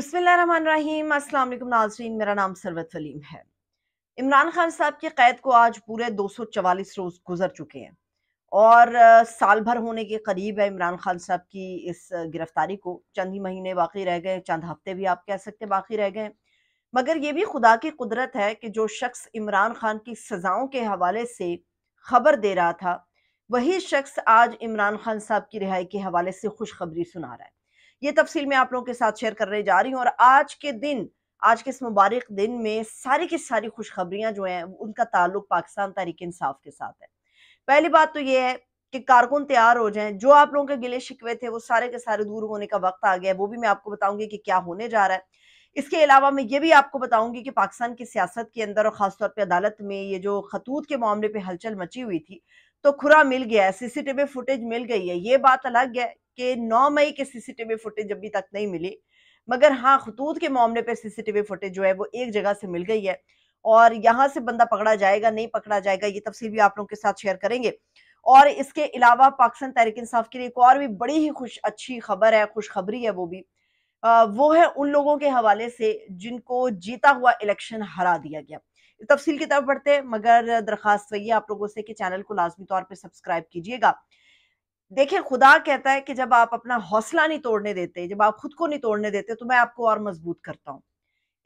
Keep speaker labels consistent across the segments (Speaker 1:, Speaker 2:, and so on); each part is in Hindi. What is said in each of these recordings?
Speaker 1: बसमीम अस्सलाम नाजरीन मेरा नाम सरवत वलीम है इमरान खान साहब की क़ैद को आज पूरे 244 रोज़ गुजर चुके हैं और साल भर होने के करीब है इमरान खान साहब की इस गिरफ्तारी को चंद ही महीने बाकी रह गए चंद हफ्ते भी आप कह सकते बाकी रह गए मगर ये भी खुदा की कुदरत है कि जो शख्स इमरान खान की सज़ाओं के हवाले से खबर दे रहा था वही शख्स आज इमरान खान साहब की रिहाई के हवाले से खुशखबरी सुना रहा है ये तफसील मैं आप लोगों के साथ शेयर करने जा रही हूँ और आज के दिन आज के इस मुबारक दिन में सारी की सारी खुशखबरियां जो हैं उनका ताल्लुक पाकिस्तान तहरीक इंसाफ के साथ है पहली बात तो ये है कि कारकुन तैयार हो जाएं जो आप लोगों के गिले शिकवे थे वो सारे के सारे दूर होने का वक्त आ गया है वो भी मैं आपको बताऊंगी कि क्या होने जा रहा है इसके अलावा मैं ये भी आपको बताऊंगी कि पाकिस्तान की सियासत के अंदर और ख़ासतौर पर अदालत में ये जो खतूत के मामले पर हलचल मची हुई थी तो खुरा मिल गया है सीसीटीवी फुटेज मिल गई है ये बात अलग है के 9 मई के सीसीटीवी फुटेज अभी तक नहीं मिली मगर हाँ खतूत के मामले पे सीसीटीवी फुटेज जो है वो एक जगह से मिल गई है और यहाँ से बंदा पकड़ा जाएगा नहीं पकड़ा जाएगा ये तफसील भी आप लोगों के साथ शेयर करेंगे और इसके अलावा पाकिस्तान तहरीक इंसाफ के लिए एक और भी बड़ी ही खुश अच्छी खबर है खुशखबरी है वो भी आ, वो है उन लोगों के हवाले से जिनको जीता हुआ इलेक्शन हरा दिया गया तफसील की तरफ बढ़ते हैं मगर दरखास्त वही आप लोगों से कि चैनल को लाजमी तौर पर सब्सक्राइब कीजिएगा देखिए खुदा कहता है कि जब आप अपना हौसला नहीं तोड़ने देते जब आप खुद को नहीं तोड़ने देते तो मैं आपको और मजबूत करता हूँ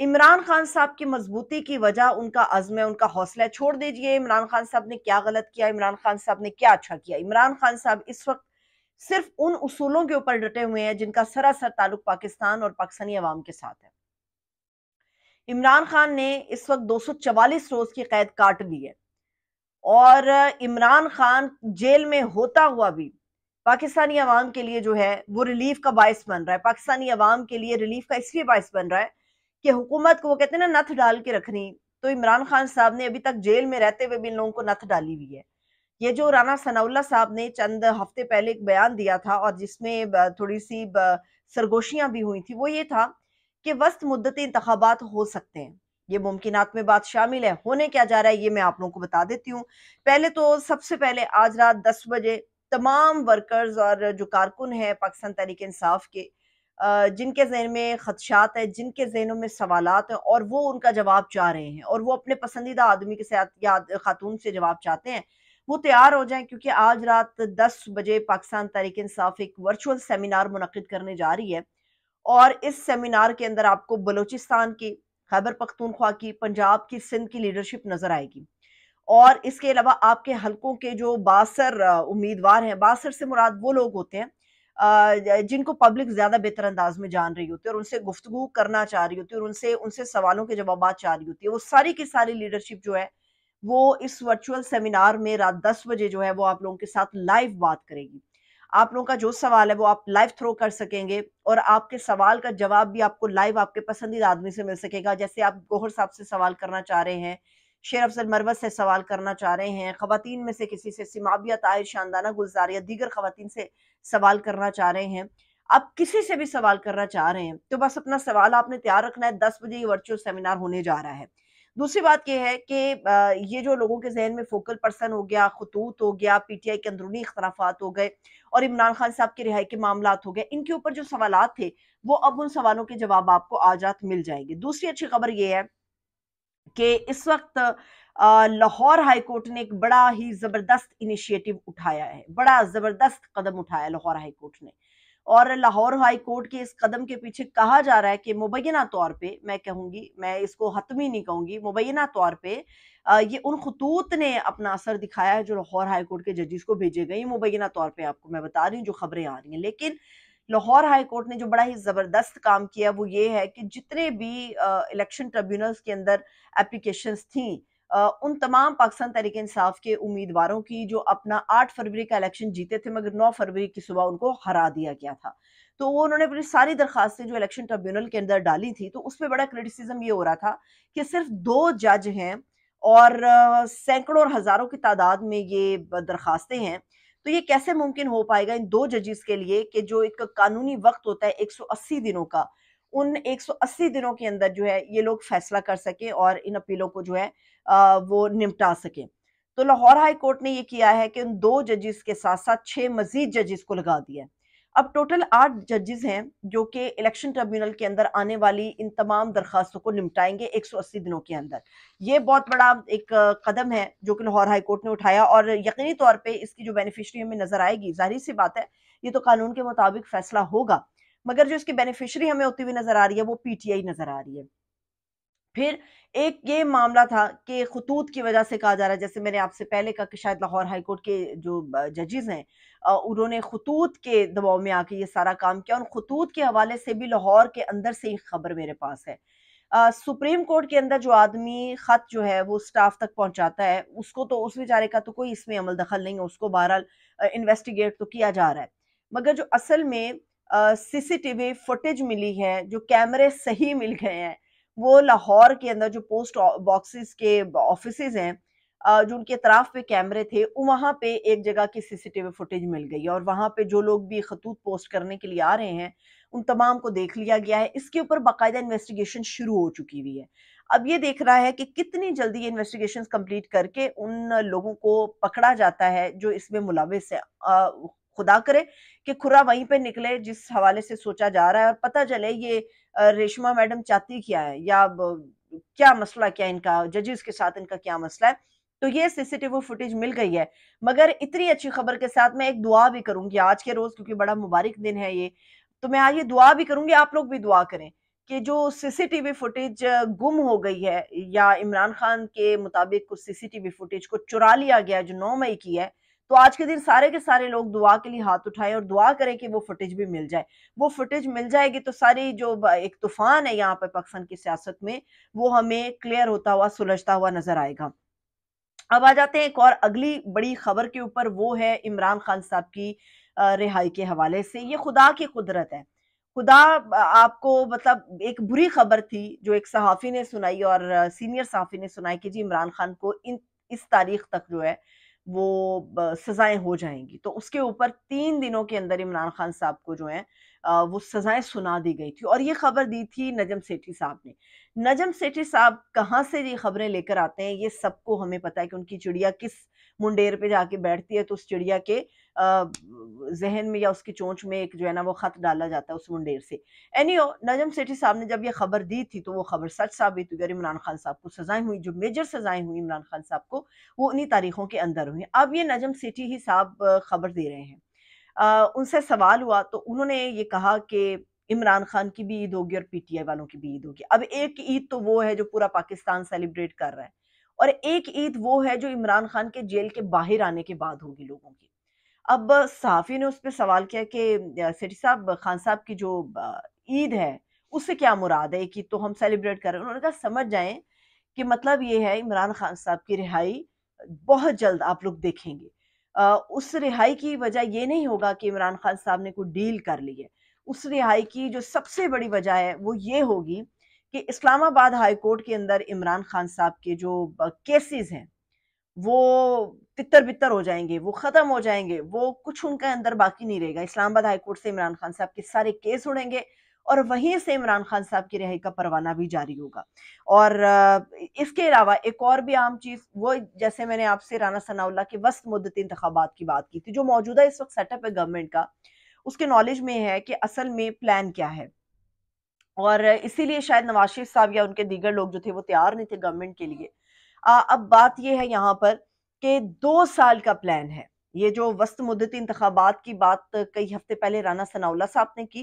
Speaker 1: इमरान खान साहब की मजबूती की वजह उनका अजम है उनका हौसला है छोड़ दीजिए इमरान खान साहब ने क्या गलत किया इमरान खान साहब ने क्या अच्छा किया इमरान खान साहब इस वक्त सिर्फ उन उसूलों के ऊपर डटे हुए हैं जिनका सरासर ताल्लुक पाकिस्तान और पाकिस्तानी अवाम के साथ है इमरान खान ने इस वक्त चवालीस रोज की कैद काट ली है और इमरान खान जेल में होता हुआ भी पाकिस्तानी अवाम के लिए जो है वो रिलीफ का बायस बन रहा है पाकिस्तानी अवाम के लिए रिलीफ का इसलिए बायस बन रहा है कि हुकूमत को वो कहते हैं ना नथ डाल के रखनी तो इमरान खान साहब ने अभी तक जेल में रहते हुए भी इन लोगों को नथ डाली हुई है ये जो राना सनाउल्ला साहब ने चंद हफ्ते पहले एक बयान दिया था और जिसमें थोड़ी सी सरगोशियां भी हुई थी वो ये था कि वस्त मुद्दत इंतबात हो सकते हैं ये मुमकिन में बात शामिल है होने क्या जा रहा है ये मैं आप लोगों को बता देती हूँ पहले तो सबसे पहले आज रात दस बजे तमाम वर्कर्स और जो कारकुन हैं पाकिस्तान तहरीक इंसाफ के जिनके जहन में खदशात हैं जिनके जहनों में सवालत हैं और वो उनका जवाब चाह रहे हैं और वो अपने पसंदीदा आदमी के साथ या खातून से जवाब चाहते हैं वो तैयार हो जाएं क्योंकि आज रात दस बजे पाकिस्तान तहरीक इंसाफ एक वर्चुअल सेमिनार मुनद करने जा रही है और इस सेमिनार के अंदर आपको बलूचिस्तान की खैबर पख्तूनख्वा की पंजाब की सिंध की लीडरशिप नज़र आएगी और इसके अलावा आपके हलकों के जो बासर उम्मीदवार हैं बासर से मुराद वो लोग होते हैं जिनको पब्लिक ज़्यादा बेहतर अंदाज में जान रही होती है और उनसे गुफ्तु करना चाह रही होती है और उनसे उनसे सवालों के जवाब चाह रही होती है वो सारी की सारी लीडरशिप जो है वो इस वर्चुअल सेमिनार में रात दस बजे जो है वो आप लोगों के साथ लाइव बात करेगी आप लोगों का जो सवाल है वो आप लाइव थ्रो कर सकेंगे और आपके सवाल का जवाब भी आपको लाइव आपके पसंदीदा आदमी से मिल सकेगा जैसे आप गोहर साहब से सवाल करना चाह रहे हैं शेर अफजल मरवत से सवाल करना चाह रहे हैं खातन में से किसी से सिमाबिया ताहिर शानदाना गुलजार या दीगर खातन से सवाल करना चाह रहे हैं आप किसी से भी सवाल करना चाह रहे हैं तो बस अपना सवाल आपने तैयार रखना है दस बजे ये वर्चुअल सेमिनार होने जा रहा है दूसरी बात यह है कि ये जो लोगों के जहन में फोकल पर्सन हो गया खतूत हो गया पीटीआई के अंदरूनी अख्तराफा हो गए और इमरान खान साहब की रिहाई के मामला हो गए इनके ऊपर जो सवाल थे वो अब उन सवालों के जवाब आपको आज रात मिल जाएंगे दूसरी अच्छी खबर यह है कि इस वक्त लाहौर हाई कोर्ट ने एक बड़ा ही ज़बरदस्त इनिशिएटिव उठाया है बड़ा ज़बरदस्त कदम उठाया लाहौर हाई कोर्ट ने और लाहौर हाई कोर्ट के इस कदम के पीछे कहा जा रहा है कि मुबैना तौर पे मैं कहूँगी मैं इसको हतमी नहीं कहूँगी मुबैना तौर पे ये उन खतूत ने अपना असर दिखाया है जो लाहौर हाई कोर्ट के जजिस को भेजे गए मुबैना तौर पे आपको मैं बता रही हूँ जो खबरें आ रही हैं लेकिन लाहौर हाई कोर्ट ने जो बड़ा ही ज़बरदस्त काम किया वो ये है कि जितने भी इलेक्शन ट्रिब्यूनल्स के अंदर एप्लीकेशन थी आ, उन तमाम पाकिस्तान तरीके इंसाफ के उम्मीदवारों की जो अपना आठ फरवरी का इलेक्शन जीते थे मगर नौ फरवरी की सुबह उनको हरा दिया गया था तो वो उन्होंने अपनी सारी दरखास्तें जो इलेक्शन ट्रिब्यूनल के अंदर डाली थी तो उस पर बड़ा क्रिटिसिज्म ये हो रहा था कि सिर्फ दो जज हैं और सैकड़ों और हज़ारों की तादाद में ये दरखास्तें हैं तो ये कैसे मुमकिन हो पाएगा इन दो जजेस के लिए कि जो एक कानूनी वक्त होता है 180 दिनों का उन 180 दिनों के अंदर जो है ये लोग फैसला कर सकें और इन अपीलों को जो है आ, वो निपटा सकें तो लाहौर हाई कोर्ट ने ये किया है कि उन दो जजेस के साथ साथ छह मजीद जजेस को लगा दिया है अब टोटल आठ जजेस हैं जो कि इलेक्शन ट्रिब्यूनल के अंदर आने वाली इन तमाम दरखास्तों को निपटाएंगे 180 दिनों के अंदर ये बहुत बड़ा एक कदम है जो कि लाहौर हाई कोर्ट ने उठाया और यकीनी तौर पे इसकी जो बेनिफिशरी हमें नजर आएगी जाहिर सी बात है ये तो कानून के मुताबिक फैसला होगा मगर जो इसकी बेनिफिशरी हमें होती हुई नजर आ रही है वो पीटीआई नजर आ रही है फिर एक ये मामला था कि खतूत की वजह से कहा जा रहा है जैसे मैंने आपसे पहले कहा कि शायद लाहौर हाईकोर्ट के जो जजेस हैं उन्होंने खतूत के दबाव में आके ये सारा काम किया और खतूत के हवाले से भी लाहौर के अंदर से एक खबर मेरे पास है आ, सुप्रीम कोर्ट के अंदर जो आदमी ख़त जो है वो स्टाफ तक पहुंचाता है उसको तो उस बेचारे का तो कोई इसमें अमल दखल नहीं है उसको बहरहाल इन्वेस्टिगेट तो किया जा रहा है मगर जो असल में सीसीटीवी फुटेज मिली है जो कैमरे सही मिल गए हैं वो लाहौर के अंदर जो पोस्ट बॉक्सेस के ऑफिस हैं जो उनके अतराफ पे कैमरे थे वहाँ पे एक जगह की सीसीटीवी फुटेज मिल गई और वहाँ पे जो लोग भी खतूत पोस्ट करने के लिए आ रहे हैं उन तमाम को देख लिया गया है इसके ऊपर बाकायदा इन्वेस्टिगेशन शुरू हो चुकी हुई है अब ये देख रहा है कि कितनी जल्दी ये इन्वेस्टिगेशन कंप्लीट करके उन लोगों को पकड़ा जाता है जो इसमें मुलविस है खुदा करे कि खुरा वहीं पे निकले जिस हवाले से सोचा जा रहा है और पता चले ये रेशमा मैडम चाहती क्या है या क्या मसला क्या इनका जजेस के साथ इनका क्या मसला है तो ये सीसीटीवी फुटेज मिल गई है मगर इतनी अच्छी खबर के साथ मैं एक दुआ भी करूंगी आज के रोज क्योंकि बड़ा मुबारक दिन है ये तो मैं आज ये दुआ भी करूंगी आप लोग भी दुआ करें कि जो सीसीटीवी फुटेज गुम हो गई है या इमरान खान के मुताबिक कुछ सीसीटीवी फुटेज को चुरा लिया गया जो नौ मई की है तो आज के दिन सारे के सारे लोग दुआ के लिए हाथ उठाएं और दुआ करें कि वो फुटेज भी मिल जाए वो फुटेज मिल जाएगी तो सारी जो एक तूफान है यहाँ पर पाकिस्तान की सियासत में वो हमें क्लियर होता हुआ सुलझता हुआ नजर आएगा अब आ जाते हैं एक और अगली बड़ी खबर के ऊपर वो है इमरान खान साहब की रिहाई के हवाले से ये खुदा की कुदरत है खुदा आपको मतलब एक बुरी खबर थी जो एक सहाफ़ी ने सुनाई और सीनियर सहाफ़ी ने सुनाई कि जी इमरान खान को इन इस तारीख तक जो है वो सज़ाएं हो जाएंगी तो उसके ऊपर तीन दिनों के अंदर इमरान खान साहब को जो है वो सज़ाएं सुना दी गई थी और ये खबर दी थी नजम सेठी साहब ने नजम सेठी साहब कहाँ से ये खबरें लेकर आते हैं ये सबको हमें पता है कि उनकी चिड़िया किस मुंडेर पे जाके बैठती है तो उस चिड़िया के जहन में या उसकी चोंच में एक जो है ना वो ख़त डाला जाता है उस मुंडेर से एनी नजम सेठी साहब ने जब ये खबर दी थी तो वो खबर सच साबित हुई और इमरान खान साहब को सज़ाएं हुई जो मेजर सज़ाएं हुई इमरान खान साहब को वो उन्हीं तारीखों के अंदर हुई अब ये नजम सेठी ही साहब खबर दे रहे हैं उनसे सवाल हुआ तो उन्होंने ये कहा कि इमरान खान की भी ईद होगी और पीटीआई वालों की भी ईद होगी अब एक ईद तो वो है जो पूरा पाकिस्तान सेलिब्रेट कर रहा है और एक ईद वो है जो इमरान खान के जेल के बाहर आने के बाद होगी लोगों की अब साफ़ी ने उस पर सवाल किया कि सेठी साहब खान साहब की जो ईद है उससे क्या मुराद है कि तो हम सेलिब्रेट कर रहे हैं उन्होंने कहा समझ जाएं कि मतलब ये है इमरान खान साहब की रिहाई बहुत जल्द आप लोग देखेंगे आ, उस रिहाई की वजह ये नहीं होगा कि इमरान खान साहब ने कोई डील कर ली है उस रिहाई की जो सबसे बड़ी वजह है वो ये होगी कि इस्लामाबाद हाई कोर्ट के अंदर इमरान खान साहब के जो केसेस हैं वो तितर बितर हो जाएंगे वो ख़त्म हो जाएंगे वो कुछ उनके अंदर बाकी नहीं रहेगा इस्लामाबाद हाईकोर्ट से इमरान खान साहब के सारे केस उड़ेंगे और वहीं से इमरान खान साहब की रिहाई का परवाना भी जारी होगा और इसके अलावा एक और भी आम चीज़ वो जैसे मैंने आपसे राना सनाउल्ला के वस्त मुद्दत इंतबात की बात की थी जो मौजूदा इस वक्त सेटअप है गवर्नमेंट का उसके नॉलेज में है कि असल में प्लान क्या है और इसीलिए शायद नवाज शरीफ साहब या उनके दीगर लोग जो थे वो तैयार नहीं थे गवर्नमेंट के लिए आ, अब बात यह है यहाँ पर कि दो साल का प्लान है ये जो वस्त मुद्दती इंतबात की बात कई हफ्ते पहले राना सनाउल्ला साहब ने की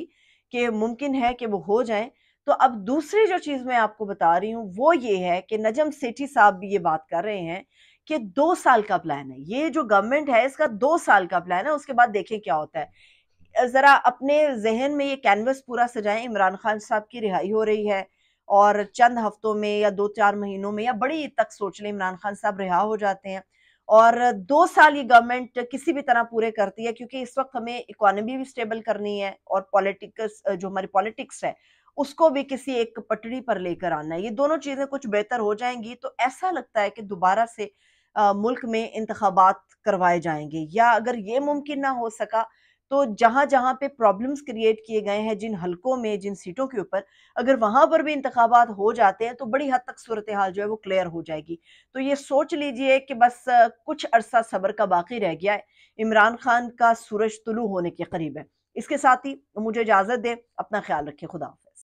Speaker 1: कि मुमकिन है कि वो हो जाए तो अब दूसरी जो चीज़ मैं आपको बता रही हूँ वो ये है कि नजम सेठी साहब भी ये बात कर रहे हैं कि दो साल का प्लान है ये जो गवर्नमेंट है इसका दो साल का प्लान है उसके बाद देखें क्या होता है ज़रा अपने जहन में ये कैनवस पूरा सजाएं इमरान खान साहब की रिहाई हो रही है और चंद हफ्तों में या दो चार महीनों में या बड़ी ईद तक सोच लें इमरान खान साहब रिहा हो जाते हैं और दो साल ये गवर्नमेंट किसी भी तरह पूरे करती है क्योंकि इस वक्त हमें इकोनॉमी भी स्टेबल करनी है और पॉलिटिक्स जो हमारी पॉलिटिक्स है उसको भी किसी एक पटरी पर लेकर आना है ये दोनों चीज़ें कुछ बेहतर हो जाएंगी तो ऐसा लगता है कि दोबारा से आ, मुल्क में इंतबात करवाए जाएंगे या अगर ये मुमकिन ना हो सका तो जहां जहां पे प्रॉब्लम्स क्रिएट किए गए हैं जिन हलकों में जिन सीटों के ऊपर अगर वहां पर भी इंतबात हो जाते हैं तो बड़ी हद तक सूरत हाल जो है वो क्लियर हो जाएगी तो ये सोच लीजिए कि बस कुछ अरसा सबर का बाकी रह गया है इमरान खान का सूरज तुलू होने के करीब है इसके साथ ही मुझे इजाज़त दें अपना ख्याल रखें खुदा